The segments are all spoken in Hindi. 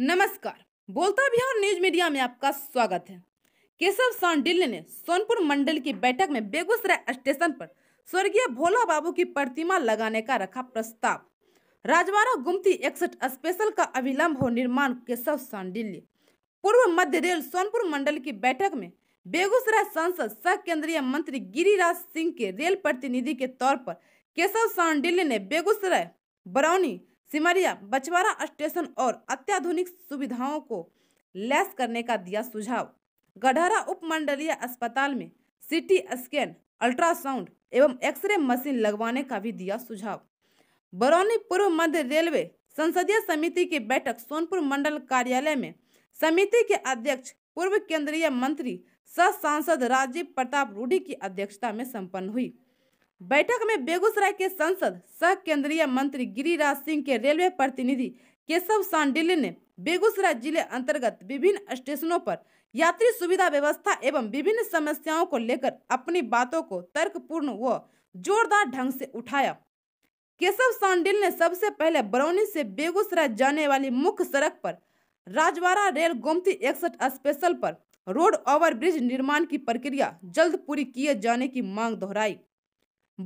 नमस्कार बोलता बिहार न्यूज मीडिया में आपका स्वागत है केशव सांडिल्य ने सोनपुर मंडल की बैठक में बेगूसराय स्टेशन पर स्वर्गीय भोला बाबू की प्रतिमा लगाने का रखा प्रस्ताव राजवाड़ा गुमती एकसठ स्पेशल का अविलंब हो निर्माण केशव सांडिल्य पूर्व मध्य रेल सोनपुर मंडल की बैठक में बेगूसराय सांसद सह केंद्रीय मंत्री गिरिराज सिंह के रेल प्रतिनिधि के तौर पर केशव सांडिल्य ने बेगूसराय बरौनी सिमरिया बछवारा स्टेशन और अत्याधुनिक सुविधाओं को लैस करने का दिया सुझाव गढ़हरा उपमंडलीय अस्पताल में सिटी स्कैन अल्ट्रासाउंड एवं एक्सरे मशीन लगवाने का भी दिया सुझाव बरौनी पूर्व मध्य रेलवे संसदीय समिति की बैठक सोनपुर मंडल कार्यालय में समिति के अध्यक्ष पूर्व केंद्रीय मंत्री सह सांसद राजीव प्रताप रूढ़ी की अध्यक्षता में संपन्न हुई बैठक में बेगूसराय के सांसद सह केंद्रीय मंत्री गिरिराज सिंह के रेलवे प्रतिनिधि केशव सांडिल्य ने बेगूसराय जिले अंतर्गत विभिन्न स्टेशनों पर यात्री सुविधा व्यवस्था एवं विभिन्न समस्याओं को लेकर अपनी बातों को तर्कपूर्ण व जोरदार ढंग से उठाया केशव सांडिल ने सबसे पहले बरौनी से बेगूसराय जाने वाली मुख्य सड़क पर राजवाड़ा रेल गोमती एकसठ स्पेशल पर रोड ओवर ब्रिज निर्माण की प्रक्रिया जल्द पूरी किए जाने की मांग दोहराई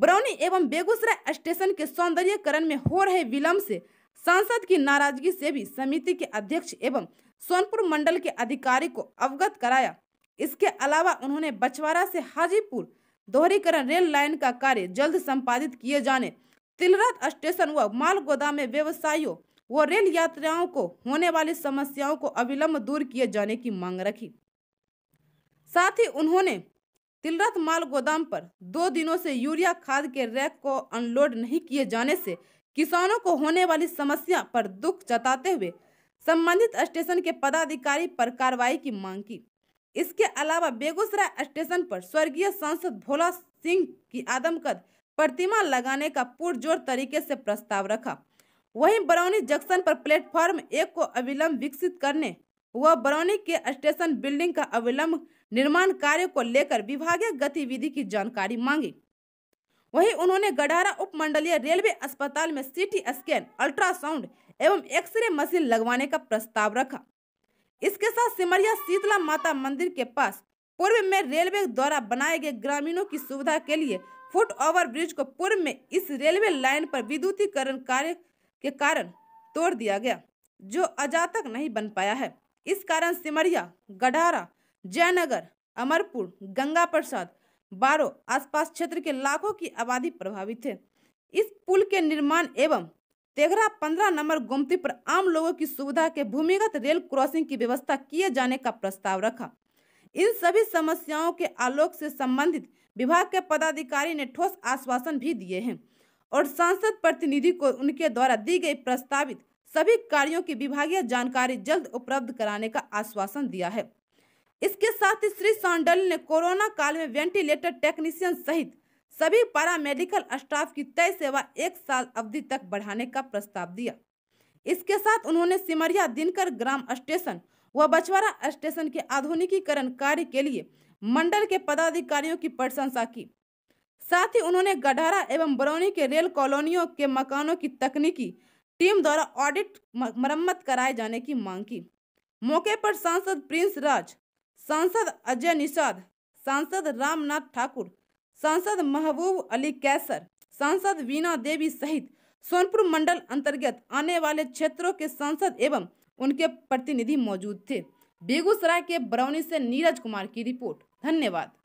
बरौनी एवं बेगूसराय स्टेशन के सौंदर्यकरण में हो रहे विलम्ब से सांसद की नाराजगी से भी समिति के अध्यक्ष एवं सोनपुर मंडल के अधिकारी को अवगत कराया इसके अलावा उन्होंने बछवाड़ा से हाजीपुर दोहरीकरण रेल लाइन का कार्य जल्द संपादित किए जाने तिलरथ स्टेशन व माल गोदाम में व्यवसायियों व रेल यात्राओं को होने वाली समस्याओं को अविलंब दूर किए जाने की मांग रखी साथ ही उन्होंने तिलरथ माल गोदाम पर दो दिनों से यूरिया खाद के रैक को अनलोड नहीं किए जाने से किसानों को होने वाली समस्या पर दुख जताते हुए संबंधित स्टेशन के पदाधिकारी पर कार्रवाई की मांग की इसके अलावा बेगूसराय स्टेशन पर स्वर्गीय सांसद भोला सिंह की आदमकद प्रतिमा लगाने का पुरजोर तरीके से प्रस्ताव रखा वहीं बरौनी जंक्शन पर प्लेटफॉर्म एक को अविलंब विकसित करने व बरौनी के स्टेशन बिल्डिंग का अविलंब निर्माण कार्य को लेकर विभागीय गतिविधि की जानकारी मांगी वहीं उन्होंने गढ़ारा उपमंडलीय रेलवे अस्पताल में सीटी स्कैन अल्ट्रासाउंड एवं एक्सरे मशीन लगवाने का प्रस्ताव रखा इसके साथ सिमरिया शीतला माता मंदिर के पास पूर्व में रेलवे द्वारा बनाए गए ग्रामीणों की सुविधा के लिए फुट ओवर ब्रिज को पूर्व में इस रेलवे लाइन पर विद्युतीकरण कार्य के कारण तोड़ दिया गया जो अजा तक नहीं बन पाया है इस कारण सिमरिया गढ़ारा जयनगर अमरपुर गंगा प्रसाद बारो आसपास क्षेत्र के लाखों की आबादी प्रभावित है इस पुल के निर्माण एवं तेघरा पंद्रह नंबर गोमती पर आम लोगों की सुविधा के भूमिगत रेल क्रॉसिंग की व्यवस्था किए जाने का प्रस्ताव रखा इन सभी समस्याओं के आलोक से संबंधित विभाग के पदाधिकारी ने ठोस आश्वासन भी दिए हैं और सांसद प्रतिनिधि को उनके द्वारा दी गई प्रस्तावित सभी कार्यों की विभागीय जानकारी जल्द उपलब्ध कराने का आश्वासन दिया है इसके साथ ही श्री सौंडल ने कोरोना काल में वेंटिलेटर टेक्नीशियन सहित सभी पारा मेडिकल स्टाफ की तय सेवा एक साल अवधि तक बढ़ाने का प्रस्ताव दिया इसके साथ उन्होंने सिमरिया दिनकर ग्राम स्टेशन व बछवारा स्टेशन के आधुनिकीकरण कार्य के लिए मंडल के पदाधिकारियों की प्रशंसा की साथ ही उन्होंने गढ़ारा एवं बरौनी के रेल कॉलोनियों के मकानों की तकनीकी टीम द्वारा ऑडिट मरम्मत कराए जाने की मांग की मौके पर सांसद प्रिंस राज सांसद अजय निषाद सांसद रामनाथ ठाकुर सांसद महबूब अली कैसर सांसद वीना देवी सहित सोनपुर मंडल अंतर्गत आने वाले क्षेत्रों के सांसद एवं उनके प्रतिनिधि मौजूद थे बेगूसराय के बरौनी से नीरज कुमार की रिपोर्ट धन्यवाद